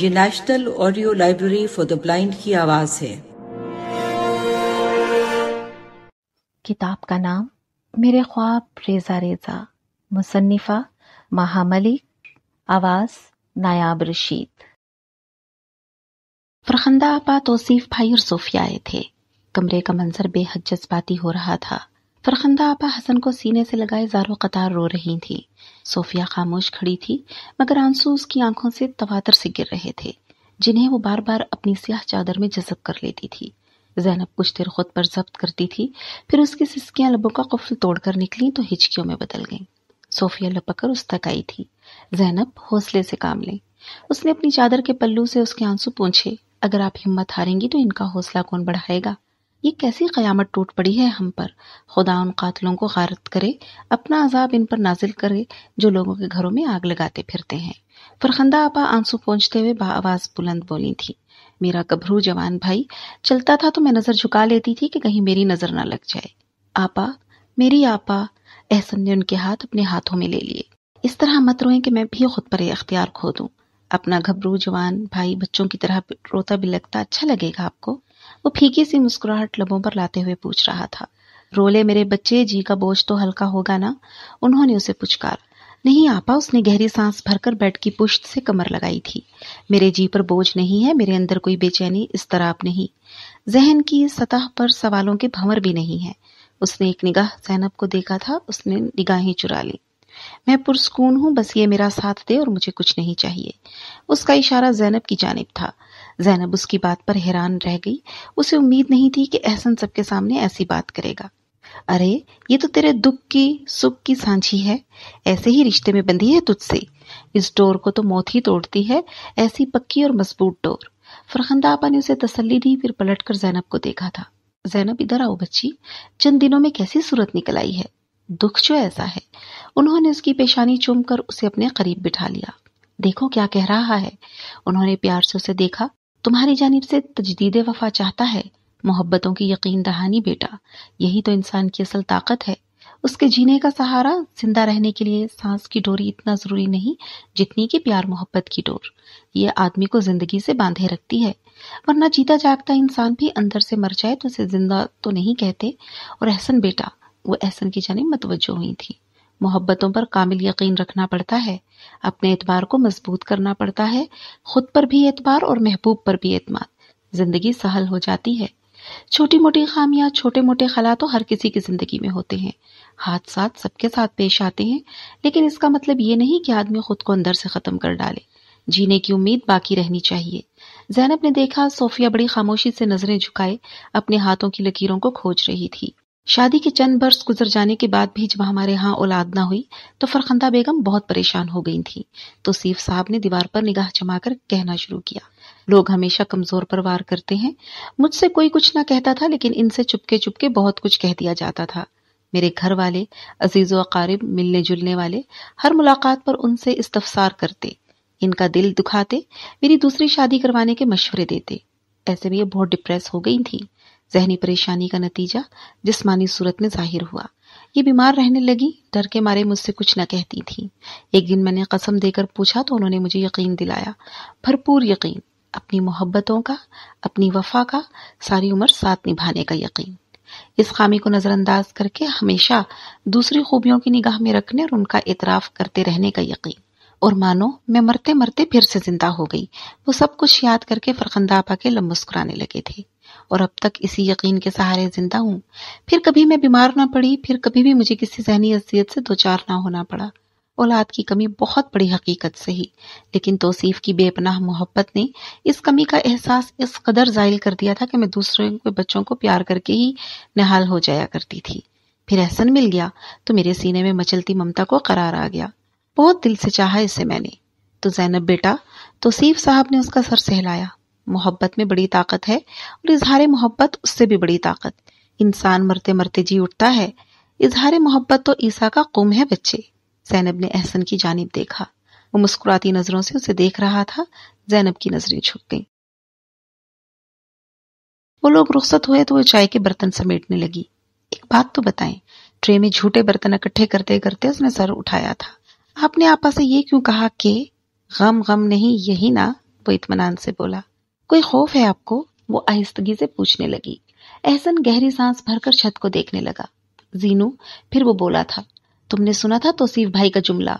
ये National Audio Library for the Blind की आवाज है किताब का नाम मेरे ख्वाब रेजा रेजा मुसन्फ़ा महामलिक आवाज नायाब रशीद फरखंदा आपा तोसीफ भाई और सोफिया आए थे कमरे का मंजर बेहद जज्बाती हो रहा था फरखंदा आपा हसन को सीने से लगाए जारो कतार रो रही थी सोफिया खामोश खड़ी थी मगर आंसू उसकी आंखों से तवातर से गिर रहे थे जिन्हें वो बार बार अपनी स्याह चादर में जजब कर लेती थी जैनब कुछ देर खुद पर जब्त करती थी फिर उसकी सिस्कियां लबों का कफल तोड़कर निकली तो हिचकियों में बदल गईं सोफिया लपक कर उस तक आई थी जैनब हौसले से काम लें उसने अपनी चादर के पल्लू से उसके आंसू पूछे अगर आप हिम्मत हारेंगी तो इनका हौसला कौन बढ़ाएगा ये कैसी क्यामत टूट पड़ी है हम पर खुदा उन कातलों को गारत करे अपना अजाब इन पर नाजिल करे जो लोगों के घरों में आग लगाते फिरते हैं फरखंदा आपा आंसू पहुंचते हुए बाआवाज़ बुलंद बोली थी मेरा घबरू जवान भाई चलता था तो मैं नज़र झुका लेती थी कि कहीं मेरी नज़र न लग जाए आपा मेरी आपा एहसन ने उनके हाथ अपने हाथों में ले लिए इस तरह मत रोएं कि मैं भी खुद पर अख्तियार खो दूं अपना घबरू जवान भाई बच्चों की तरह रोता भी लगता अच्छा लगेगा आपको वो फीकी सी मुस्कुराहट लबों पर लाते हुए पूछ रहा था रोले मेरे बच्चे जी का बोझ तो हल्का होगा ना उन्होंने उसे पुचकार नहीं आपा उसने गहरी सांस भरकर बेड की पुश्त से कमर लगाई थी मेरे जी पर बोझ नहीं है मेरे अंदर कोई बेचैनी इस तरह नहीं जहन की सतह पर सवालों के भंवर भी नहीं है उसने एक निगाह जैनब को देखा था उसने निगाहें चुरा ली मैं पुरस्कून हूं बस ये मेरा साथ दे और मुझे कुछ नहीं चाहिए उसका इशारा जैनब की जानब था जैनब उसकी बात पर हैरान रह गई उसे उम्मीद नहीं थी कि एहसन सबके सामने ऐसी बात करेगा अरे ये तो तेरे दुख की सुख की सांझी है ऐसे ही रिश्ते में बंधी है तुझसे इस डोर को तो मौत ही तोड़ती है ऐसी पक्की और मजबूत डोर फरखंदा आपा ने उसे तसल्ली दी फिर पलट कर जैनब को देखा था जैनब इधर आओ बच्ची चंद दिनों में कैसी सूरत निकल आई है दुख जो ऐसा है उन्होंने उसकी पेशानी चूम कर उसे अपने करीब बिठा लिया देखो क्या कह रहा है उन्होंने प्यार से उसे देखा तुम्हारी जानिब से तजदीद वफा चाहता है मोहब्बतों की यकीन दहानी बेटा यही तो इंसान की असल ताकत है उसके जीने का सहारा जिंदा रहने के लिए सांस की डोरी इतना ज़रूरी नहीं जितनी कि प्यार मोहब्बत की डोर यह आदमी को ज़िंदगी से बांधे रखती है वरना जीता जागता इंसान भी अंदर से मर जाए तो उसे जिंदा तो नहीं कहते और एहसन बेटा वो एहसन की जानी मतवजो हुई थी मोहब्बतों पर कामिल यकीन रखना पड़ता है अपने एतबार को मजबूत करना पड़ता है खुद पर भी एतबार और महबूब पर भी एतमाद जिंदगी सहल हो जाती है छोटी मोटी खामियां छोटे मोटे खला तो हर किसी की जिंदगी में होते हैं हाथ साथ सबके साथ पेश आते हैं लेकिन इसका मतलब ये नहीं कि आदमी खुद को अंदर से ख़त्म कर डाले जीने की उम्मीद बाकी रहनी चाहिए जैनब ने देखा सोफिया बड़ी खामोशी से नजरें झुकाए अपने हाथों की लकीरों को खोज रही थी शादी के चंद वर्ष गुजर जाने के बाद भी जब हमारे यहाँ औलाद ना हुई तो फरखंदा बेगम बहुत परेशान हो गई थी तो सीफ साहब ने दीवार पर निगाह जमाकर कहना शुरू किया लोग हमेशा कमजोर पर वार करते हैं मुझसे कोई कुछ ना कहता था लेकिन इनसे चुपके चुपके बहुत कुछ कह दिया जाता था मेरे घर वाले अजीज अकारिब मिलने जुलने वाले हर मुलाकात पर उनसे इस्तफसार करते इनका दिल दुखाते मेरी दूसरी शादी करवाने के मशवरे देते ऐसे में ये बहुत डिप्रेस हो गई थी जहनी परेशानी का नतीजा जिस्मानी सूरत में जाहिर हुआ ये बीमार रहने लगी डर के मारे मुझसे कुछ न कहती थी एक दिन मैंने कसम देकर पूछा तो उन्होंने मुझे यकीन दिलाया भरपूर यकीन अपनी मोहब्बतों का अपनी वफा का सारी उम्र साथ निभाने का यकीन इस खामी को नज़रअंदाज करके हमेशा दूसरी खूबियों की निगाह में रखने और उनका इतराफ़ करते रहने का यकीन और मानो मैं मरते मरते फिर से जिंदा हो गई वो सब कुछ याद करके फरखंदा के लम मुस्कुराने लगे थे और अब तक इसी यकीन के सहारे जिंदा हूँ फिर कभी मैं बीमार ना पड़ी फिर कभी भी मुझे किसी जहनी असीयत से दो चार ना होना पड़ा औलाद की कमी बहुत बड़ी हकीकत से ही लेकिन तोसीफ की बेपनाह मोहब्बत ने इस कमी का एहसास इस कदर जायल कर दिया था कि मैं दूसरे के बच्चों को प्यार करके ही निहाल हो जाया करती थी फिर एहसन मिल गया तो मेरे सीने में मचलती ममता को करार आ गया बहुत दिल से चाहा इसे मैंने तो जैनब बेटा तोसीफ साहब ने उसका सर सहलाया मोहब्बत में बड़ी ताकत है और इजहार मोहब्बत उससे भी बड़ी ताकत इंसान मरते मरते जी उठता है इजहार मोहब्बत तो ईसा का कुम है बच्चे जैनब ने अहसन की जानब देखा वो मुस्कुराती नजरों से उसे देख रहा था जैनब की नजरें झुक गईं वो लोग रुख्सत हुए तो वो चाय के बर्तन समेटने लगी एक बात तो बताएं ट्रे में झूठे बर्तन इकट्ठे करते करते उसने सर उठाया था आपने आपा से ये क्यों कहा कि गम गम नहीं यही ना वो इतमान से बोला कोई खौफ है आपको वो आहिस्तगी से पूछने लगी एहसन गहरी सांस भरकर छत को देखने लगा जीनू फिर वो बोला था तुमने सुना था तोसीफ भाई का जुमला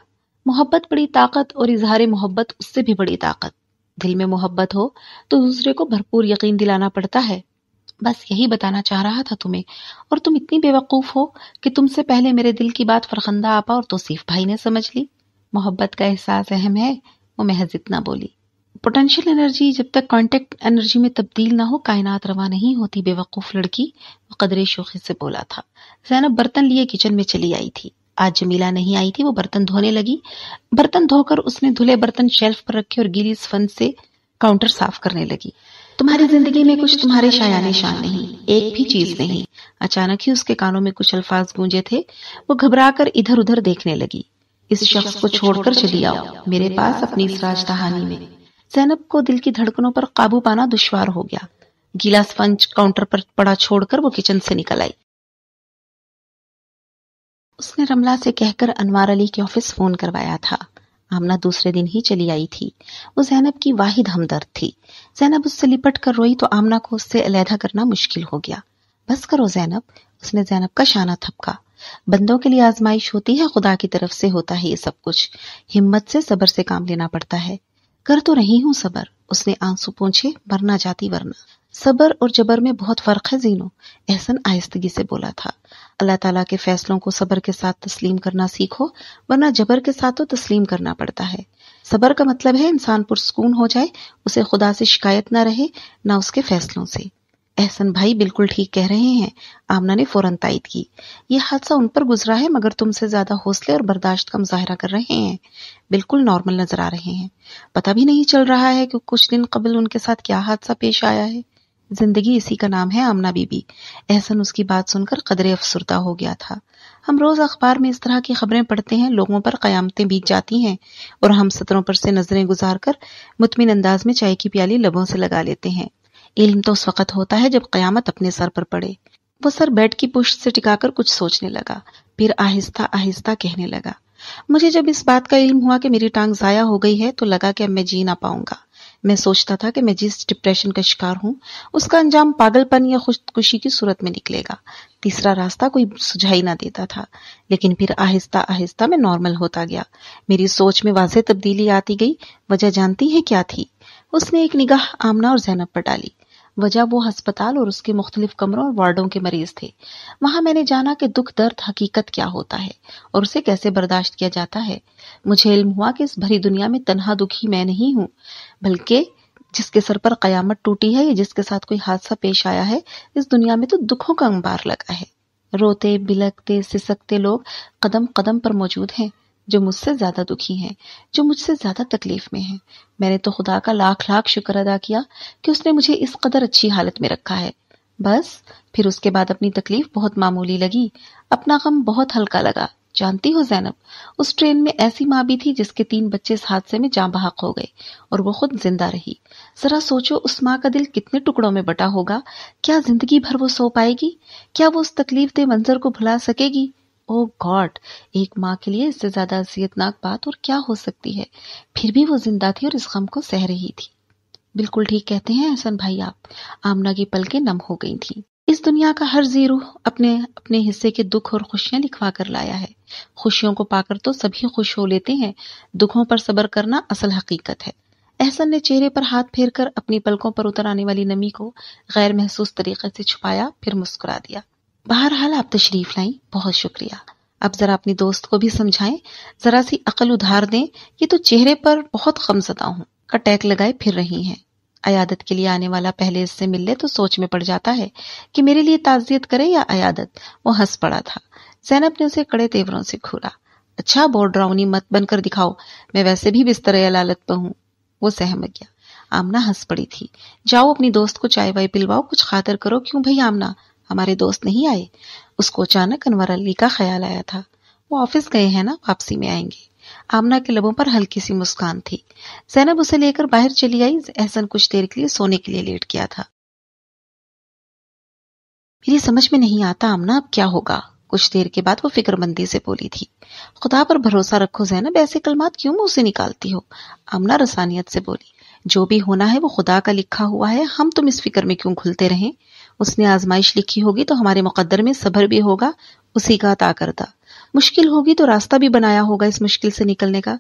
मोहब्बत बड़ी ताकत और इजहार मोहब्बत उससे भी बड़ी ताकत दिल में मोहब्बत हो तो दूसरे को भरपूर यकीन दिलाना पड़ता है बस यही बताना चाह रहा था तुम्हें और तुम इतनी बेवकूफ हो कि तुमसे पहले मेरे दिल की बात फरखंदा आपा और तोसीफ भाई ने समझ ली मोहब्बत का एहसास अहम है वो महज इतना बोली पोटेंशियल एनर्जी जब तक कांटेक्ट एनर्जी में तब्दील ना हो कायनात रवा नहीं होती बेवकूफ़ लड़की कदरे शोखी से बोला था जैनब बर्तन लिए किचन में चली आई थी आज जमीला नहीं आई थी वो बर्तन धोने लगी बर्तन धोकर उसने धुले बर्तन शेल्फ पर रखे और गीली स्पंज से काउंटर साफ करने लगी तुम्हारी जिंदगी में कुछ तुम्हारे शायान शान नहीं एक भी चीज नहीं अचानक ही उसके कानों में कुछ अल्फाज गूंजे थे वो घबरा कर इधर उधर देखने लगी इस शख्स को छोड़कर चली आओ मेरे पास अपनी इस राजधानी में जैनब को दिल की धड़कनों पर काबू पाना दुश्वार हो गया गीला स्पंज काउंटर पर पड़ा छोड़कर वो किचन से निकल आई उसने रमला से कहकर अनवार अली के ऑफिस फोन करवाया था आमना दूसरे दिन ही चली आई थी वो जैनब की वाहिद हमदर्द थी जैनब उससे लिपट कर रोई तो आमना को उससे अलहदा करना मुश्किल हो गया बस करो जैनब उसने जैनब का शाना थपका बंदों के लिए आजमाइश होती है खुदा की तरफ से होता है ये सब कुछ हिम्मत से सबर से काम लेना पड़ता है कर तो रही हूँ सबर उसने आंसू पहुंचे मरना जाती वरना सबर और जबर में बहुत फ़र्क है जीनो एहसन आहिस्तगी से बोला था अल्लाह ताला के फैसलों को सबर के साथ तस्लीम करना सीखो वरना जबर के साथ तो तस्लीम करना पड़ता है सबर का मतलब है इंसान पुरस्कून हो जाए उसे खुदा से शिकायत ना रहे ना उसके फैसलों से एहसन भाई बिल्कुल ठीक कह रहे हैं आमना ने फौरन तायद की यह हादसा उन पर गुजरा है मगर तुमसे ज्यादा हौसले और बर्दाश्त का मुजाहरा कर रहे हैं बिल्कुल नॉर्मल नजर आ रहे हैं पता भी नहीं चल रहा है कि कुछ दिन कबल उनके साथ क्या हादसा पेश आया है जिंदगी इसी का नाम है आमना बीबी एहसन उसकी बात सुनकर कदरे अफसरदा हो गया था हम रोज अखबार में इस तरह की खबरें पढ़ते हैं लोगों पर कयामतें बीत जाती हैं और हम सतरों पर से नजरें गुजार कर मुतमिन अंदाज में चाय की प्याली लबों से लगा लेते हैं इल्म तो उस वक़्त होता है जब क़यामत अपने सर पर पड़े वो सर बेड की पुष्ट से टिकाकर कुछ सोचने लगा फिर आहिस्ता आहिस्ता कहने लगा मुझे जब इस बात का इल्म हुआ कि मेरी टांग ज़ाया हो गई है तो लगा कि अब मैं जी ना पाऊंगा मैं सोचता था कि मैं जिस डिप्रेशन का शिकार हूँ उसका अंजाम पागलपन या खुदकुशी की सूरत में निकलेगा तीसरा रास्ता कोई सुझाई ना देता था लेकिन फिर आहिस्ता आहिस्ता मैं नॉर्मल होता गया मेरी सोच में वाज तब्दीली आती गई वजह जानती है क्या थी उसने एक निगाह आमना और जैनब पर डाली वजह वो हस्पताल और उसके मुख्तलिफ कमरों और वार्डों के मरीज थे वहां मैंने जाना कि दुख दर्द हकीकत क्या होता है और उसे कैसे बर्दाश्त किया जाता है मुझे इल्म हुआ कि इस भरी दुनिया में तनहा दुखी मैं नहीं हूँ बल्कि जिसके सर पर कयामत टूटी है या जिसके साथ कोई हादसा पेश आया है इस दुनिया में तो दुखों का अंबार लगा है रोते बिलकते सिसकते लोग कदम कदम पर मौजूद हैं जो मुझसे ज़्यादा दुखी हैं जो मुझसे ज़्यादा तकलीफ़ में हैं मैंने तो खुदा का लाख लाख शुक्र अदा किया कि उसने मुझे इस कदर अच्छी हालत में रखा है बस फिर उसके बाद अपनी तकलीफ बहुत मामूली लगी अपना गम बहुत हल्का लगा जानती हो जैनब उस ट्रेन में ऐसी माँ भी थी जिसके तीन बच्चे इस हादसे में जाँ बहाक हो गए और वो खुद जिंदा रही जरा सोचो उस माँ का दिल कितने टुकड़ों में बटा होगा क्या जिंदगी भर वो सो पाएगी क्या वो उस तकलीफ दे मंजर को भुला सकेगी ओ oh गॉड एक माँ के लिए इससे ज्यादा असियतनाक बात और क्या हो सकती है फिर भी वो जिंदा थी और इस गम को सह रही थी बिल्कुल ठीक कहते हैं हसन भाई आप आमना की पलके नम हो गई थी इस दुनिया का हर जीरो अपने अपने हिस्से के दुख और खुशियां लिखवा कर लाया है खुशियों को पाकर तो सभी खुश हो लेते हैं दुखों पर सबर करना असल हकीकत है एहसन ने चेहरे पर हाथ फेर कर अपनी पलकों पर उतर आने वाली नमी को गैर महसूस तरीके से छुपाया फिर मुस्कुरा दिया बहरहाल आप तशरीफ लाई बहुत शुक्रिया अब जरा अपनी दोस्त को भी समझाएं जरा सी अकल उधार दें ये तो चेहरे पर बहुत खमसदा हूँ का लगाए फिर रही हैं अयादत के लिए आने वाला पहले इससे मिल ले तो सोच में पड़ जाता है कि मेरे लिए ताजियत करे या अयादत वो हंस पड़ा था जैनब ने उसे कड़े तेवरों से घूरा अच्छा बहुत ड्राउनी मत बनकर दिखाओ मैं वैसे भी बिस्तर लालत पर हूँ वो सहम गया आमना हंस पड़ी थी जाओ अपनी दोस्त को चाय वाय पिलवाओ कुछ खातर करो क्यों भाई आमना हमारे दोस्त नहीं आए उसको अचानक अनवर अली का ख्याल आया था वो ऑफिस गए हैं ना वापसी में आएंगे आमना के लबों पर हल्की सी मुस्कान थी जैनब उसे लेकर बाहर चली आई एहसन कुछ देर के लिए सोने के लिए लेट गया था मेरी समझ में नहीं आता आमना अब क्या होगा कुछ देर के बाद वो फिक्रमंदी से बोली थी खुदा पर भरोसा रखो जैनब ऐसे कलमात क्यों मुंह से निकालती हो आमना रसानियत से बोली जो भी होना है वो खुदा का लिखा हुआ है हम तुम इस फिक्र में क्यों खुलते रहें उसने आजमाइश लिखी होगी तो हमारे मुकद्दर में सबर भी होगा उसी का अता करता मुश्किल होगी तो रास्ता भी बनाया होगा इस मुश्किल से निकलने का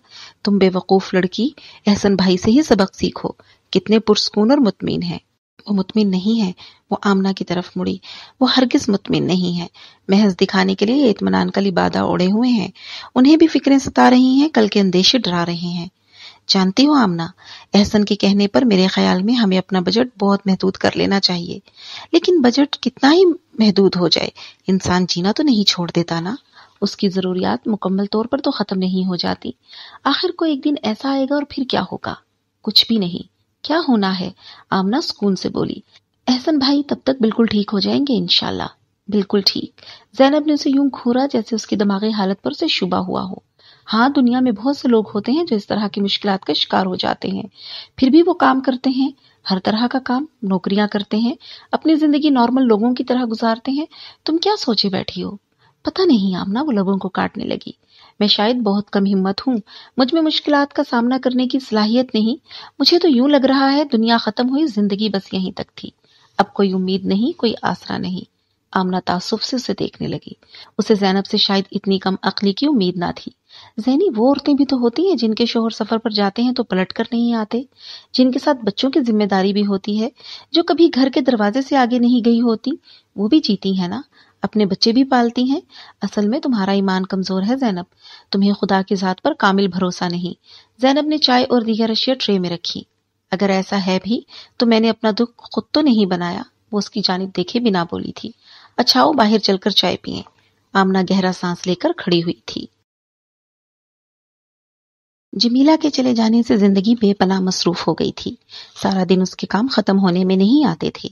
तुम बेवकूफ़ लड़की एहसन भाई से ही सबक सीखो कितने पुरस्कून और मुतमिन है वो मुतमिन नहीं है वो आमना की तरफ मुड़ी वो हरगिज मुतमिन नहीं है महज दिखाने के लिए इतमान का लिबादा ओढ़े हुए हैं उन्हें भी फिक्रें सता रही हैं कल के अंदेशे डरा रहे हैं जानती हो आमना एहसन के कहने पर मेरे ख्याल में हमें अपना बजट बहुत महदूद कर लेना चाहिए लेकिन बजट कितना ही महदूद हो जाए इंसान जीना तो नहीं छोड़ देता ना उसकी ज़रूरियात मुकम्मल तौर पर तो ख़त्म नहीं हो जाती आखिर को एक दिन ऐसा आएगा और फिर क्या होगा कुछ भी नहीं क्या होना है आमना सुकून से बोली एहसन भाई तब तक बिल्कुल ठीक हो जाएंगे इनशाला बिल्कुल ठीक जैनब ने उसे यूं घूरा जैसे उसकी दिमागी हालत पर उसे शुबा हुआ हो हाँ दुनिया में बहुत से लोग होते हैं जो इस तरह की मुश्किल का शिकार हो जाते हैं फिर भी वो काम करते हैं हर तरह का काम नौकरियां करते हैं अपनी जिंदगी नॉर्मल लोगों की तरह गुजारते हैं तुम क्या सोचे बैठी हो पता नहीं आमना वो लोगों को काटने लगी मैं शायद बहुत कम हिम्मत हूँ मुझ में मुश्किल का सामना करने की सलाहियत नहीं मुझे तो यूं लग रहा है दुनिया खत्म हुई जिंदगी बस यहीं तक थी अब कोई उम्मीद नहीं कोई आसरा नहीं आमना तासुफ से उसे देखने लगी उसे जैनब से शायद इतनी कम अकली की उम्मीद ना थी जहनी वो औरतें भी तो होती हैं जिनके शोहर सफ़र पर जाते हैं तो पलट कर नहीं आते जिनके साथ बच्चों की जिम्मेदारी भी होती है जो कभी घर के दरवाजे से आगे नहीं गई होती वो भी जीती है ना अपने बच्चे भी पालती हैं असल में तुम्हारा ईमान कमज़ोर है जैनब तुम्हें खुदा की ज़ात पर कामिल भरोसा नहीं जैनब ने चाय और दीगर अशिया ट्रे में रखी अगर ऐसा है भी तो मैंने अपना दुख खुद तो नहीं बनाया वो उसकी जानब देखे बिना बोली थी अच्छा वो बाहर चलकर चाय पिए आमना गहरा सांस लेकर खड़ी हुई थी जमीला के चले जाने से जिंदगी बेपना मसरूफ हो गई थी सारा दिन उसके काम खत्म होने में नहीं आते थे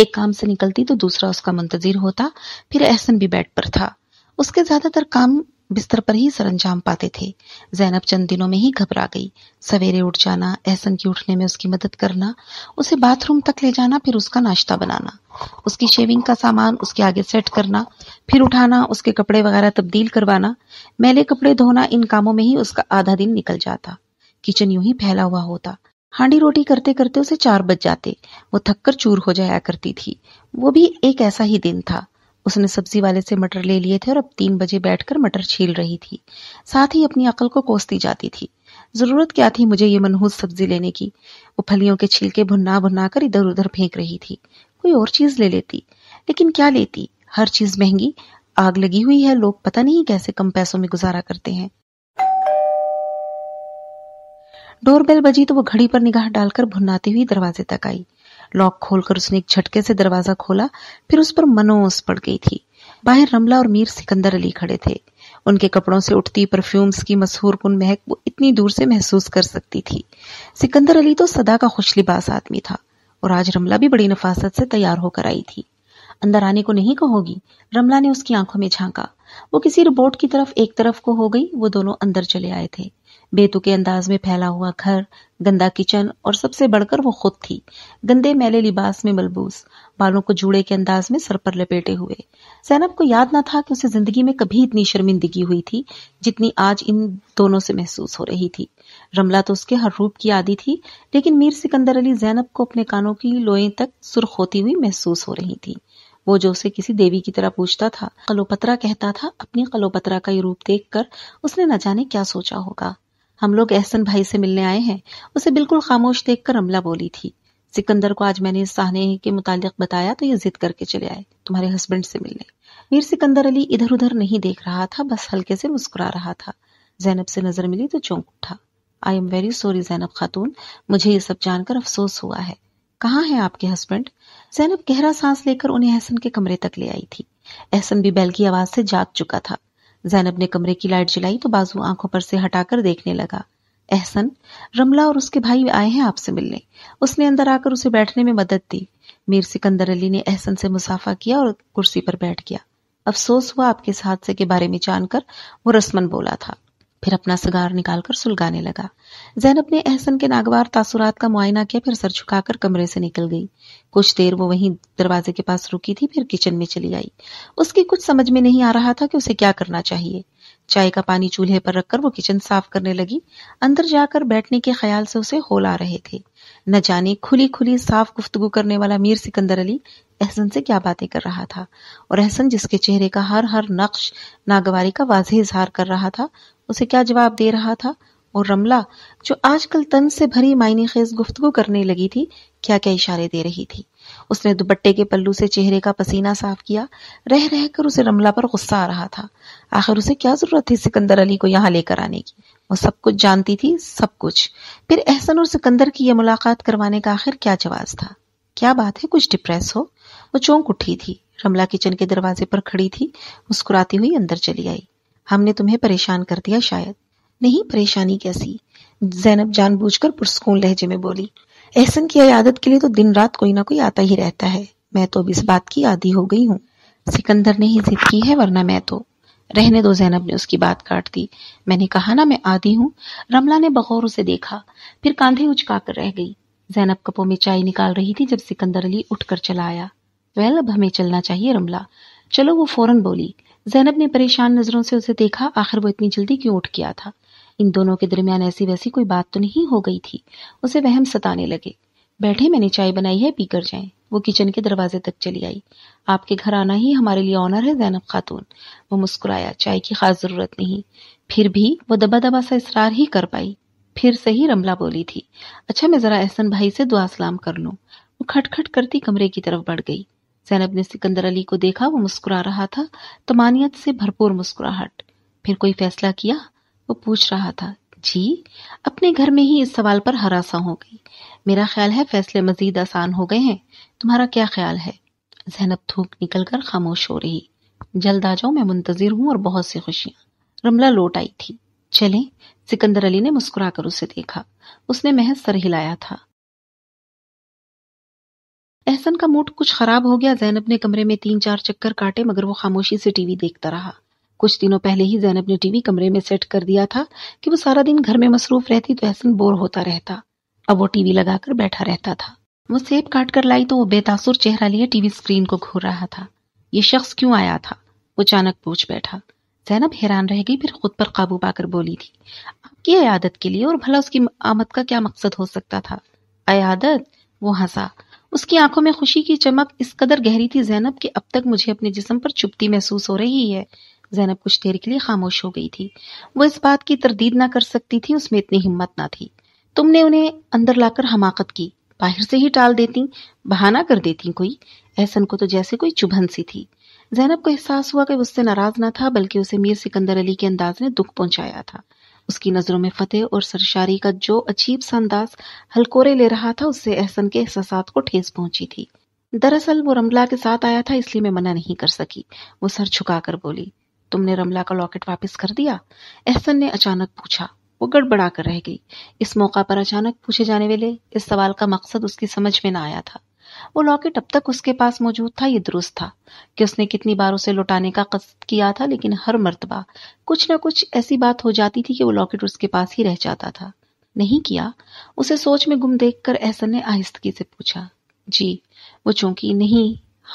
एक काम से निकलती तो दूसरा उसका मुंतजिर होता फिर एहसन भी बेड पर था उसके ज्यादातर काम बिस्तर पर ही सरंजाम पाते थे जैनब चंद दिनों में ही घबरा गई सवेरे उठ जाना एहसन की उठने में उसकी मदद करना उसे बाथरूम तक ले जाना फिर उसका नाश्ता बनाना उसकी शेविंग का सामान उसके आगे सेट करना फिर उठाना उसके कपड़े वगैरह तब्दील करवाना मैले कपड़े धोना इन कामों में ही उसका आधा दिन निकल जाता किचन यूं ही फैला हुआ होता हांडी रोटी करते करते उसे चार बज जाते वो थककर चूर हो जाया करती थी वो भी एक ऐसा ही दिन था उसने सब्जी वाले से मटर ले लिए थे और अब तीन बजे बैठकर मटर छील रही थी साथ ही अपनी अकल को कोसती जाती थी जरूरत क्या थी मुझे ये मनहूस सब्जी लेने की वो फलियों के छिलके भुना भुना कर इधर उधर फेंक रही थी कोई और चीज ले लेती लेकिन क्या लेती हर चीज महंगी आग लगी हुई है लोग पता नहीं कैसे कम पैसों में गुजारा करते हैं डोरबेल बजी तो वो घड़ी पर निगाह डालकर भुनाती हुई दरवाजे तक आई लॉक खोलकर उसने एक झटके से दरवाजा खोला फिर उस पर मनोस पड़ गई थी बाहर रमला और मीर सिकंदर अली खड़े थे उनके कपड़ों से उठती परफ्यूम्स की मशहूर कुन महक वो इतनी दूर से महसूस कर सकती थी सिकंदर अली तो सदा का खुश लिबास आदमी था और आज रमला भी बड़ी नफासत से तैयार होकर आई थी अंदर आने को नहीं कहोगी रमला ने उसकी आंखों में झांका वो किसी रोबोट की तरफ एक तरफ को हो गई वो दोनों अंदर चले आए थे बेतुके अंदाज में फैला हुआ घर गंदा किचन और सबसे बढ़कर वो खुद थी गंदे मैले लिबास में मलबूस बालों को जूड़े के अंदाज में सर पर लपेटे हुए जैनब को याद ना था कि उसे जिंदगी में कभी इतनी शर्मिंदगी हुई थी जितनी आज इन दोनों से महसूस हो रही थी रमला तो उसके हर रूप की आदि थी लेकिन मीर सिकंदर अली जैनब को अपने कानों की लोहें तक सुर्ख होती हुई महसूस हो रही थी वो जो उसे किसी देवी की तरह पूछता था कलोपत्रा कहता था अपनी कलोपत्रा का ये रूप देखकर उसने न जाने क्या सोचा होगा हम लोग एहसन भाई से मिलने आए हैं उसे बिल्कुल खामोश देखकर अमला बोली थी सिकंदर को आज मैंने साहने के मुतालिक बताया तो ये जिद करके चले आए तुम्हारे हस्बैंड से मिलने मीर सिकंदर अली इधर उधर नहीं देख रहा था बस हल्के से मुस्कुरा रहा था जैनब से नजर मिली तो चौंक उठा I am very sorry Zainab Khatoon मुझे ये सब जानकर अफसोस हुआ है कहाँ है आपके हस्बैंड जैनब गहरा सांस लेकर उन्हें एहसन के कमरे तक ले आई थी एहसन भी बैल की आवाज से जाग चुका था जैनब ने कमरे की लाइट जलाई तो बाजू आंखों पर से हटाकर देखने लगा एहसन रमला और उसके भाई आए हैं आपसे मिलने उसने अंदर आकर उसे बैठने में मदद दी मीर सिकंदर अली ने एहसन से मुसाफा किया और कुर्सी पर बैठ गया अफसोस हुआ आपके इस हादसे के बारे में जानकर वो रस्मन बोला था फिर अपना सिगार निकालकर सुलगाने लगा जैनब ने अहसन के नागवार तासुरात का मुआयना किया फिर सर झुकाकर कमरे से निकल गई कुछ देर वो वहीं दरवाजे के पास रुकी थी फिर किचन में चली आई उसकी कुछ समझ में नहीं आ रहा था कि उसे क्या करना चाहिए चाय का पानी चूल्हे पर रखकर वो किचन साफ करने लगी अंदर जाकर बैठने के ख्याल से उसे होल आ रहे थे न जाने खुली खुली साफ गुफ्तगु करने वाला मीर सिकंदर अली एहसन से क्या बातें कर रहा था और एहसन जिसके चेहरे का हर हर नक्श नागवारी का वाजह इजहार कर रहा था उसे क्या जवाब दे रहा था और रमला जो आजकल तन से भरी मायने खेज गुफ्तगु करने लगी थी क्या क्या इशारे दे रही थी उसने दुपट्टे के पल्लू से चेहरे का पसीना साफ किया रह रह कर उसे रमला पर गुस्सा आ रहा था आखिर उसे क्या जरूरत थी सिकंदर अली को यहाँ लेकर आने की वो सब कुछ जानती थी सब कुछ फिर एहसन और सिकंदर की यह मुलाकात करवाने का आखिर क्या जवाब था क्या बात है कुछ डिप्रेस हो वो चौंक उठी थी रमला किचन के दरवाजे पर खड़ी थी मुस्कुराती हुई अंदर चली आई हमने तुम्हें परेशान कर दिया शायद नहीं परेशानी कैसी जैनब जानबूझकर पुरस्कून लहजे में बोली एहसन की अयादत के लिए तो दिन रात कोई ना कोई आता ही रहता है मैं तो अब इस बात की आदि हो गई हूँ सिकंदर ने ही जिद की है वरना मैं तो रहने दो जैनब ने उसकी बात काट दी मैंने कहा ना मैं आदि हूँ रमला ने बगौर उसे देखा फिर कांधे उचका कर रह गई जैनब कपो में चाय निकाल रही थी जब सिकंदर अली उठकर चला आया वेल अब हमें चलना चाहिए रमला चलो वो फौरन बोली जैनब ने परेशान नजरों से उसे देखा आखिर वो इतनी जल्दी क्यों उठ गया था इन दोनों के दरमियान ऐसी वैसी कोई बात तो नहीं हो गई थी उसे वहम सताने लगे बैठे मैंने चाय बनाई है पीकर जाएं वो किचन के दरवाजे तक चली आई आपके घर आना ही हमारे लिए ऑनर है जैनब खातून वो मुस्कुराया चाय की खास जरूरत नहीं फिर भी वो दबा दबा सा इसरार ही कर पाई फिर से ही रमला बोली थी अच्छा मैं जरा एहसन भाई से दुआ सलाम कर लू वो खटखट करती कमरे की तरफ बढ़ गई जैनब ने सिकंदर अली को देखा वो मुस्कुरा रहा था तमानियत से भरपूर मुस्कुराहट फिर कोई फैसला किया वो पूछ रहा था जी अपने घर में ही इस सवाल पर हरासा हो गई मेरा ख्याल है फैसले मजीद आसान हो गए हैं तुम्हारा क्या ख्याल है जैनब थूक निकल कर खामोश हो रही जल्द आ जाओ मैं मुंतजिर हूँ और बहुत सी खुशियाँ रमला लौट आई थी चले सिकंदर अली ने मुस्कुराकर उसे देखा उसने महज सर हिलाया था एहसन का मूड कुछ खराब हो गया जैनब ने कमरे में तीन चार चक्कर काटे मगर वो खामोशी से टीवी देखता रहा कुछ दिनों पहले ही जैनब ने टीवी कमरे में सेट कर दिया था कि वो सारा दिन घर में मसरूफ रहती तो एहसन बोर होता रहता अब वो टीवी लगाकर बैठा रहता था वो सेब काट कर लाई तो वो बेतासुर चेहरा लिए टीवी स्क्रीन को घूर रहा था ये शख्स क्यों आया था वो अचानक पूछ बैठा जैनब हैरान रह गई फिर खुद पर काबू पाकर बोली थी आपकी अयादत के लिए और भला उसकी आमद का क्या मकसद हो सकता था अयादत वो हंसा उसकी आंखों में खुशी की चमक इस कदर गहरी थी जैनब कि अब तक मुझे अपने जिसम पर चुपती महसूस हो रही है जैनब कुछ देर के लिए खामोश हो गई थी वो इस बात की तरदीद ना कर सकती थी उसमें इतनी हिम्मत ना थी तुमने उन्हें अंदर लाकर हमाकत की बाहर से ही टाल देती बहाना कर देती कोई एहसन को तो जैसे कोई चुभन सी थी जैनब को एहसास हुआ कि उससे नाराज ना था बल्कि उसे मीर सिकंदर अली के अंदाज ने दुख पहुंचाया था उसकी नज़रों में फतेह और सरशारी का जो अजीब सा अंदाज हलकोरे ले रहा था उससे एहसन के एहसास को ठेस पहुंची थी दरअसल वो रमला के साथ आया था इसलिए मैं मना नहीं कर सकी वो सर झुकाकर बोली तुमने रमला का लॉकेट वापस कर दिया एहसन ने अचानक पूछा वो गड़बड़ा कर रह गई इस मौका पर अचानक पूछे जाने वाले इस सवाल का मकसद उसकी समझ में ना आया था वो लॉकेट अब तक उसके पास मौजूद था ये दुरुस्त था कि उसने कितनी बार उसे लौटाने का कसद किया था लेकिन हर मरतबा कुछ ना कुछ ऐसी बात हो जाती थी कि वो लॉकेट उसके पास ही रह जाता था नहीं किया उसे सोच में गुम देख कर एहसन ने आहिस्तगी से पूछा जी वो चूंकि नहीं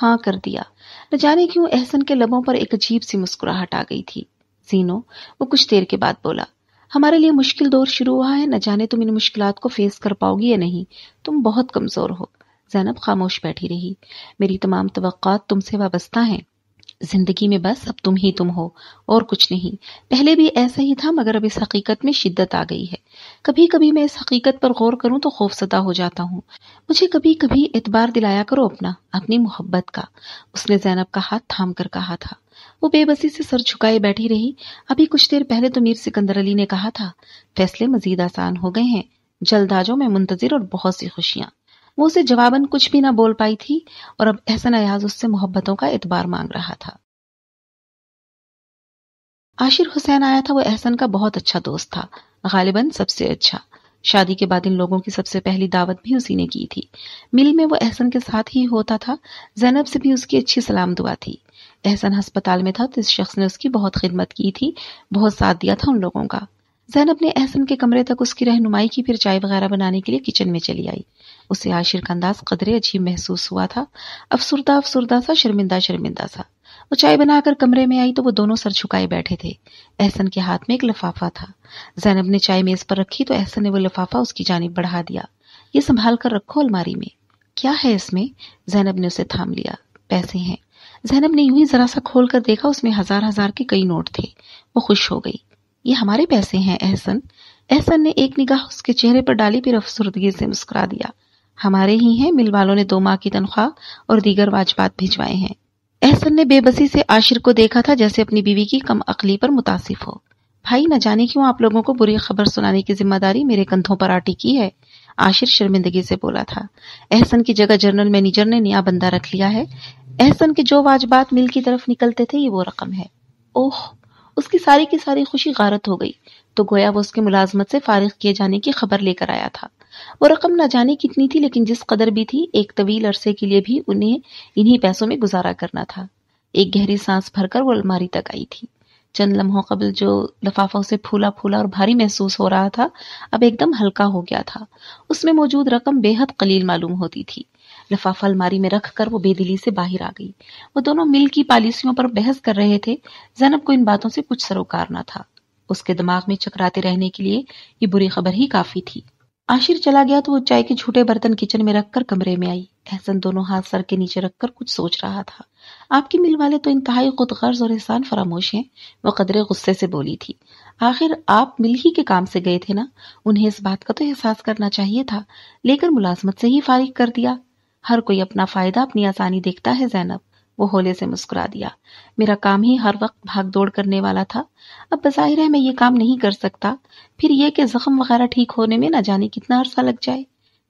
हाँ कर दिया न जाने क्यों एहसन के लबों पर एक अजीब सी मुस्कुराहट आ गई थी जीनो वो कुछ देर के बाद बोला हमारे लिए मुश्किल दौर शुरू हुआ है न जाने तुम इन मुश्किल को फेस कर पाओगी या नहीं तुम बहुत कमजोर हो जैनब खामोश बैठी रही मेरी तमाम तो तुमसे वाबस्ता हैं जिंदगी में बस अब तुम ही तुम हो और कुछ नहीं पहले भी ऐसा ही था मगर अब इस हकीकत में शिद्दत आ गई है कभी कभी मैं इस हकीकत पर गौर करूं तो खौफसदा हो जाता हूं मुझे कभी कभी एतबार दिलाया करो अपना अपनी मोहब्बत का उसने जैनब का हाथ थाम कर कहा था वो बेबसी से सर झुकाए बैठी रही अभी कुछ देर पहले तो मीर सिकंदर अली ने कहा था फैसले मजीद आसान हो गए हैं जल्द आ जाओ मैं मुंतजिर और बहुत सी खुशियां वो उसे जवाबन कुछ भी ना बोल पाई थी और अब एहसन अयाज उससे मोहब्बतों का एतबार मांग रहा था आशिर हुसैन आया था वो एहसन का बहुत अच्छा दोस्त था गालिबन सबसे अच्छा शादी के बाद इन लोगों की सबसे पहली दावत भी उसी ने की थी मिल में वो एहसन के साथ ही होता था जैनब से भी उसकी अच्छी सलाम दुआ थी एहसन अस्पताल में था तो इस शख्स ने उसकी बहुत खिदमत की थी बहुत साथ दिया था उन लोगों का जैनब ने एहसन के कमरे तक उसकी रहनुमाई की फिर चाय वगैरह बनाने के लिए किचन में चली आई उसे का अंदाज कदरे अजीब महसूस हुआ था अफसरदा अफसरदा सा शर्मिंदा शर्मिंदा सा वो चाय बनाकर कमरे में आई तो वो दोनों सर झुकाए बैठे थे एहसन के हाथ में एक लिफाफा था जैनब ने चाय मेज पर रखी तो एहसन ने वो लिफाफा उसकी जानब बढ़ा दिया ये संभाल कर रखो अलमारी में क्या है इसमें जैनब ने उसे थाम लिया पैसे हैं जैनब ने यूं ही जरा सा खोल कर देखा उसमें हजार हजार के कई नोट थे वो खुश हो गई ये हमारे पैसे हैं एहसन एहसन ने एक निगाह उसके चेहरे पर डाली फिर अफसरदगी से मुस्कुरा दिया हमारे ही हैं मिल वालों ने दो माह की तनख्वाह और दीगर वाजबात भिजवाए हैं एहसन ने बेबसी से आशिर को देखा था जैसे अपनी बीवी की कम अकली पर मुतासिफ हो भाई न जाने क्यों आप लोगों को बुरी खबर सुनाने की जिम्मेदारी मेरे कंधों पर आटी की है आशिर शर्मिंदगी से बोला था एहसन की जगह जनरल मैनेजर ने नया बंदा रख लिया है एहसन के जो वाजबात मिल की तरफ निकलते थे ये वो रकम है ओह उसकी सारी की सारी खुशी गारत हो गई तो गोया वो उसके मुलाजमत से फारिग किए जाने की खबर लेकर आया था वो रकम ना जाने कितनी थी लेकिन जिस कदर भी थी एक तवील अरसे के लिए भी उन्हें इन्हीं पैसों में गुजारा करना था एक गहरी सांस भरकर वो अलमारी तक आई थी चंद लम्हों कबल जो लफाफा उसे फूला फूला और भारी महसूस हो रहा था अब एकदम हल्का हो गया था उसमें मौजूद रकम बेहद कलील मालूम होती थी लफाफा अलमारी में रख कर वो बेदिली से बाहर आ गई वो दोनों मिल की पॉलिसियों पर बहस कर रहे थे जैनब को इन बातों से कुछ सरोकार न था उसके दिमाग में चकराते रहने के लिए ये बुरी खबर ही काफी थी आशिर चला गया तो वो चाय के छोटे बर्तन किचन में रखकर कमरे में आई एहसन दोनों हाथ सर के नीचे रखकर कुछ सोच रहा था आपकी मिल वाले तो इंतहाई खुद गर्ज और एहसान फरामोश हैं वो कदरे गुस्से से बोली थी आखिर आप मिल ही के काम से गए थे ना उन्हें इस बात का तो एहसास करना चाहिए था लेकर मुलाजमत से ही फारिग कर दिया हर कोई अपना फायदा अपनी आसानी देखता है जैनब वो होले से मुस्कुरा दिया मेरा काम ही हर वक्त भाग दौड़ करने वाला था अब बाहिर है मैं ये काम नहीं कर सकता फिर यह कि जख्म वगैरह ठीक होने में ना जाने कितना अरसा लग जाए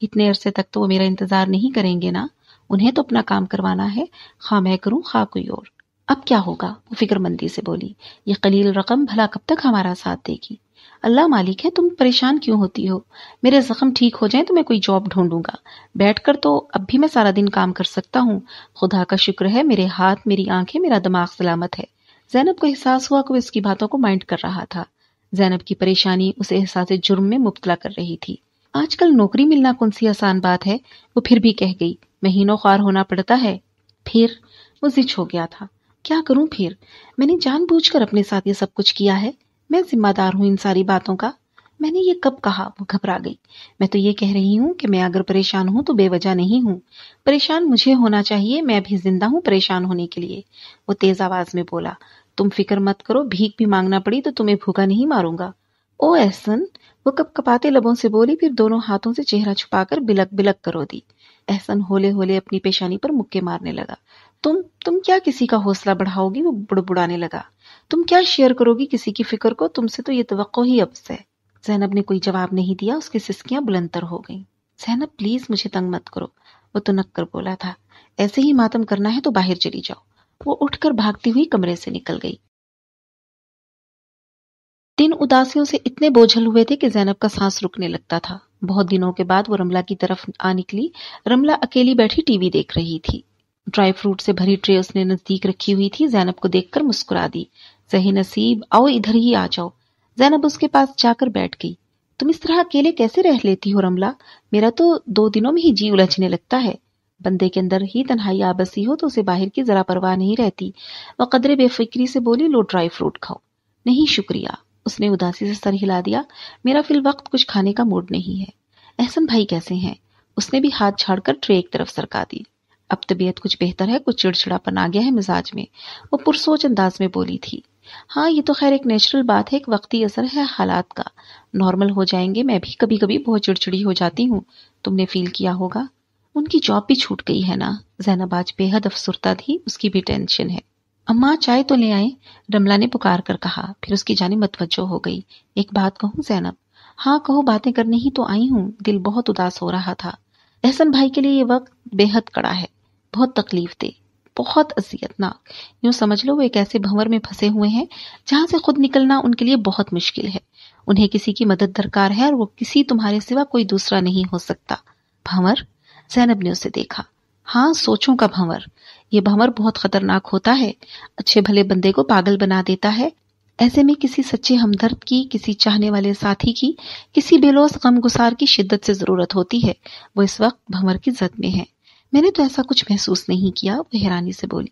इतने अरसे तक तो वो मेरा इंतजार नहीं करेंगे ना उन्हें तो अपना काम करवाना है खा हाँ, मैं करूं खा हाँ, कोई और अब क्या होगा वो फिक्रमंदी से बोली ये कलील रकम भला कब तक हमारा साथ देगी अल्लाह मालिक है तुम परेशान क्यों होती हो मेरे जख्म ठीक हो जाए तो मैं कोई जॉब ढूंढूंगा बैठकर तो अब भी मैं सारा दिन काम कर सकता हूँ खुदा का शुक्र है मेरे हाथ मेरी आंखें मेरा दिमाग सलामत है जैनब को एहसास हुआ कि उसकी इसकी बातों को माइंड कर रहा था जैनब की परेशानी उसे एहसास जुर्म में मुबतला कर रही थी आजकल नौकरी मिलना कौन सी आसान बात है वो फिर भी कह गई महीनों ख्वार होना पड़ता है फिर वो जिच हो गया था क्या करूं फिर मैंने जानबूझकर अपने साथ ये सब कुछ किया है मैं जिम्मेदार हूं इन सारी बातों का मैंने ये कब कहा वो घबरा गई मैं तो ये कह रही हूँ कि मैं अगर परेशान हूँ तो बेवजह नहीं हूँ परेशान मुझे होना चाहिए मैं भी जिंदा हूँ परेशान होने के लिए वो तेज आवाज में बोला तुम फिक्र मत करो भीख भी मांगना पड़ी तो तुम्हें भूखा नहीं मारूंगा ओ एहसन वो कब कपाते लबों से बोली फिर दोनों हाथों से चेहरा छुपाकर बिलक बिलक करो दी एहसन होले होले अपनी पेशानी पर मुक्के मारने लगा तुम तुम क्या किसी का हौसला बढ़ाओगी वो बुड़बुड़ाने लगा तुम क्या शेयर करोगी किसी की फिक्र को तुमसे तो ये तो ही अब से जैनब ने कोई जवाब नहीं दिया उसकी सिस्कियां बुलंदर हो गईं जैनब प्लीज मुझे तंग मत करो वो तुनक तो कर बोला था ऐसे ही मातम करना है तो बाहर चली जाओ वो उठकर भागती हुई कमरे से निकल गई तीन उदासियों से इतने बोझल हुए थे कि जैनब का सांस रुकने लगता था बहुत दिनों के बाद वो रमला की तरफ आ निकली रमला अकेली बैठी टीवी देख रही थी ड्राई फ्रूट से भरी ट्रे उसने नजदीक रखी हुई थी जैनब को देखकर मुस्कुरा दी सही नसीब आओ इधर ही आ जाओ जैनब उसके पास जाकर बैठ गई तुम इस तरह अकेले कैसे रह लेती हो रमला मेरा तो दो दिनों में ही जी उलझने लगता है बंदे के अंदर ही तन्हाई आबसी हो तो उसे बाहर की जरा परवाह नहीं रहती वह कदरे बेफिक्री से बोली लो ड्राई फ्रूट खाओ नहीं शुक्रिया उसने उदासी से सर हिला दिया मेरा फिल वक्त कुछ खाने का मूड नहीं है एहसन भाई कैसे हैं उसने भी हाथ झाड़कर ट्रे एक तरफ सरका दी अब तबीयत कुछ बेहतर है कुछ चिड़चिड़ापन आ गया है मिजाज में वो पुरसोच अंदाज में बोली थी हाँ ये तो खैर एक नेचुरल बात है एक वक्ती असर है हालात का नॉर्मल हो जाएंगे मैं भी कभी कभी बहुत चिड़चिड़ी हो जाती हूँ तुमने फील किया होगा उनकी जॉब भी छूट गई है ना जैनबाज बेहद अफसरता थी उसकी भी टेंशन है अम्मा चाय तो ले आए रमला ने पुकार कर कहा फिर उसकी जाने मतवजो हो गई एक बात कहूँ जैनब हाँ कहो बातें करने ही तो आई हूँ दिल बहुत उदास हो रहा था एहसन भाई के लिए ये वक्त बेहद कड़ा है बहुत तकलीफ दे बहुत अziयतनाक यूं समझ लो वो एक ऐसे भंवर में फंसे हुए हैं जहां से खुद निकलना उनके लिए बहुत मुश्किल है उन्हें किसी की मदद दरकार है और वो किसी तुम्हारे सिवा कोई दूसरा नहीं हो सकता भंवर जैनब ने उसे देखा हाँ सोचों का भंवर ये भंवर बहुत खतरनाक होता है अच्छे भले बंदे को पागल बना देता है ऐसे में किसी सच्चे हमदर्द की किसी चाहने वाले साथी की किसी बेलोस गमगुसार की शिद्दत से ज़रूरत होती है वो इस वक्त भंवर की जद में है मैंने तो ऐसा कुछ महसूस नहीं किया वो हैरानी से बोली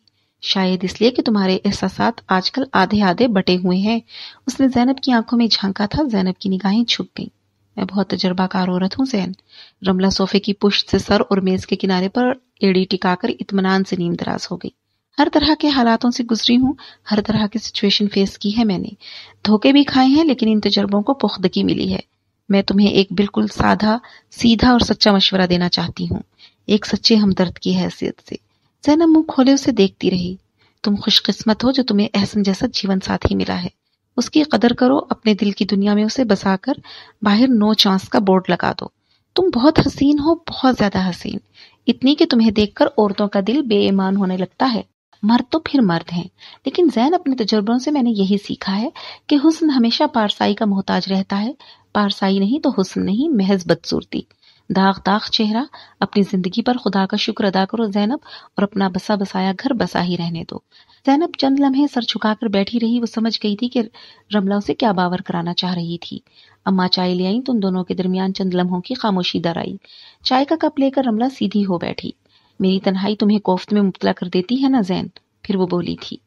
शायद इसलिए कि तुम्हारे एहसास आजकल आधे आधे बटे हुए हैं उसने जैनब की आंखों में झांका था जैनब की निगाहें छुप गई मैं बहुत तजर्बाकार औरत हूँ जैन रमला सोफे की पुष्ट से सर और मेज के किनारे पर एड़ी टिकाकर इतमान से नींद दराज हो गई हर तरह के हालातों से गुजरी हूँ हर तरह की सिचुएशन फेस की है मैंने धोखे भी खाए हैं लेकिन इन तजर्बों को पुख्तगी मिली है मैं तुम्हें एक बिल्कुल साधा सीधा और सच्चा मशवरा देना चाहती हूँ एक सच्चे हमदर्द की हैसियत से जैनब मुंह खोले उसे देखती रही तुम खुशकिस्मत हो जो तुम्हें एहसन जैसा जीवन साथी मिला है उसकी कदर करो अपने दिल की दुनिया में उसे बसा कर बाहर नो चांस का बोर्ड लगा दो तुम बहुत हसीन हो बहुत ज्यादा हसीन इतनी कि तुम्हें देखकर औरतों का दिल बेईमान होने लगता है मर्द तो फिर मर्द हैं लेकिन जैन अपने तजुर्बों से मैंने यही सीखा है कि हुस्न हमेशा पारसाई का मोहताज रहता है पारसाई नहीं तो हुस्न नहीं महज बदसूरती दाग दाग चेहरा अपनी जिंदगी पर खुदा का शुक्र अदा करो जैनब और अपना बसा बसाया घर बसा ही रहने दो जैनब चंद लम्हे सर छुका कर बैठी रही वो समझ गई थी कि रमला उसे क्या बावर कराना चाह रही थी अम्मा चाय ले आई तुम दोनों के दरमियान चंद लम्हों की खामोशी दर आई चाय का कप लेकर रमला सीधी हो बैठी मेरी तनहाई तुम्हें कोफ्त में मुबतला कर देती है ना जैन फिर वो बोली थी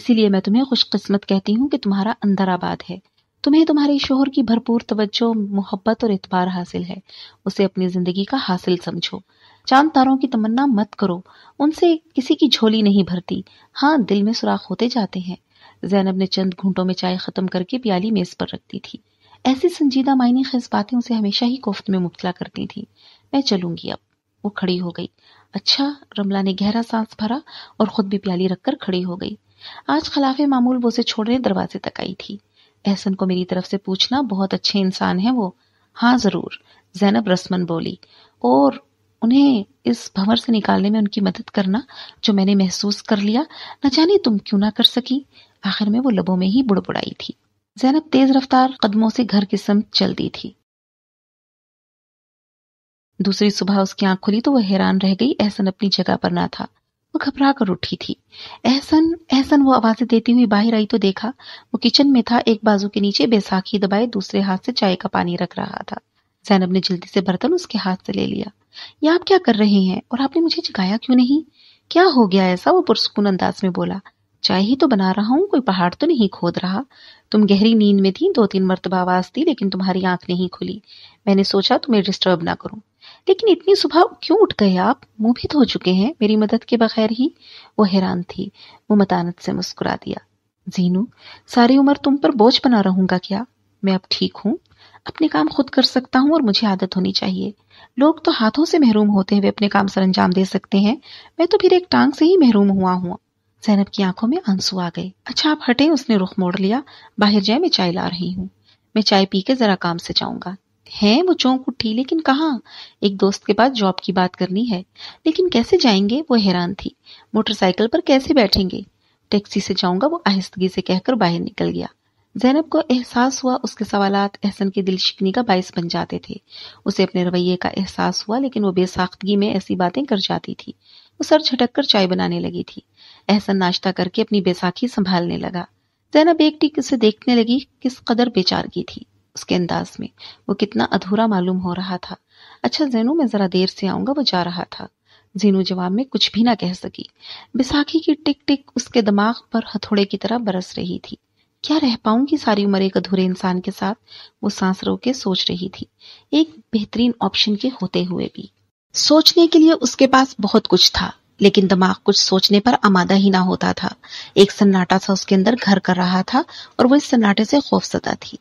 इसीलिए मैं तुम्हें खुशकिस्मत कहती हूँ कि तुम्हारा अंदर आबाद है तुम्हें तुम्हारे शोहर की भरपूर तवज्जो मोहब्बत और इतबार हासिल है उसे अपनी जिंदगी का हासिल समझो चांद तारों की तमन्ना मत करो उनसे किसी की झोली नहीं भरती हाँ दिल में सुराख होते जाते हैं जैनब ने चंद घूंटों में चाय खत्म करके प्याली मेज पर रख दी थी ऐसी संजीदा मायने खेज बातें उसे हमेशा ही कोफ्त में मुबतला करती थी मैं चलूंगी अब वो खड़ी हो गई अच्छा रमला ने गहरा सांस भरा और खुद भी प्याली रखकर खड़ी हो गई आज खिलाफ मामूल वो उसे छोड़ने दरवाजे तक आई थी एहसन को मेरी तरफ से पूछना बहुत अच्छे इंसान हैं वो हाँ ज़रूर जैनब रस्मन बोली और उन्हें इस भंवर से निकालने में उनकी मदद करना जो मैंने महसूस कर लिया न जाने तुम क्यों ना कर सकी आखिर में वो लबों में ही बुड़बुड़ाई थी जैनब तेज रफ्तार कदमों से घर की समत चल दी थी दूसरी सुबह उसकी आंख खुली तो वह हैरान रह गई एहसन अपनी जगह पर ना था वो घबरा कर उठी थी एहसन एहसन वो आवाजें देती हुई बाहर आई तो देखा वो किचन में था एक बाजू के नीचे बैसाखी दबाए दूसरे हाथ से चाय का पानी रख रहा था जैनब ने जल्दी से बर्तन उसके हाथ से ले लिया ये आप क्या कर रहे हैं और आपने मुझे जगाया क्यों नहीं क्या हो गया ऐसा वो पुरसकून अंदाज में बोला चाय ही तो बना रहा हूँ कोई पहाड़ तो नहीं खोद रहा तुम गहरी नींद में थी दो तीन मरतबा आवाज थी लेकिन तुम्हारी आंख नहीं खुली मैंने सोचा तुम्हें डिस्टर्ब ना करूं लेकिन इतनी सुबह क्यों उठ गए आप मुंह भी धो चुके हैं मेरी मदद के बगैर ही वो हैरान थी वो मतानत से मुस्कुरा दिया जीनू सारी उम्र तुम पर बोझ बना रहूंगा क्या मैं अब ठीक हूँ अपने काम खुद कर सकता हूँ और मुझे आदत होनी चाहिए लोग तो हाथों से महरूम होते हुए अपने काम सर अंजाम दे सकते हैं मैं तो फिर एक टांग से ही महरूम हुआ हूँ जैनब की आंखों में आंसू आ गए अच्छा आप हटे उसने रुख मोड़ लिया बाहर जाए मैं चाय ला रही हूँ मैं चाय पी के जरा काम से जाऊंगा हैं वो चौंक उठी लेकिन कहा एक दोस्त के पास जॉब की बात करनी है लेकिन कैसे जाएंगे वो हैरान थी मोटरसाइकिल पर कैसे बैठेंगे टैक्सी से जाऊंगा वो आहिस्तगी से कहकर बाहर निकल गया जैनब को एहसास हुआ उसके सवाल एहसन की दिल शिकनी का बायस बन जाते थे उसे अपने रवैये का एहसास हुआ लेकिन वो बेसाख्तगी में ऐसी बातें कर जाती थी वो सर झटक कर चाय बनाने लगी थी एहसन नाश्ता करके अपनी बेसाखी संभालने लगा जैनब एक टिक उसे देखने लगी किस कदर बेचारगी थी उसके अंदाज में वो कितना अधूरा मालूम हो रहा था अच्छा जेनू मैं जरा देर से आऊंगा वो जा रहा था जीनू जवाब में कुछ भी ना कह सकी बिसाखी की टिक टिक उसके दिमाग पर हथौड़े की तरह बरस रही थी क्या रह पाऊंगी सारी उम्र एक अधूरे इंसान के साथ वो सांस रो के सोच रही थी एक बेहतरीन ऑप्शन के होते हुए भी सोचने के लिए उसके पास बहुत कुछ था लेकिन दिमाग कुछ सोचने पर आमादा ही ना होता था एक सन्नाटा सा उसके अंदर घर कर रहा था और वो इस सन्नाटे से सदा थी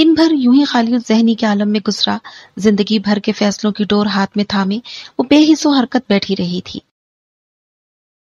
दिन भर यूं ही खाली जहनी के आलम में गुजरा जिंदगी भर के फैसलों की डोर हाथ में थामे वो बेहिसो हरकत बैठी रही थी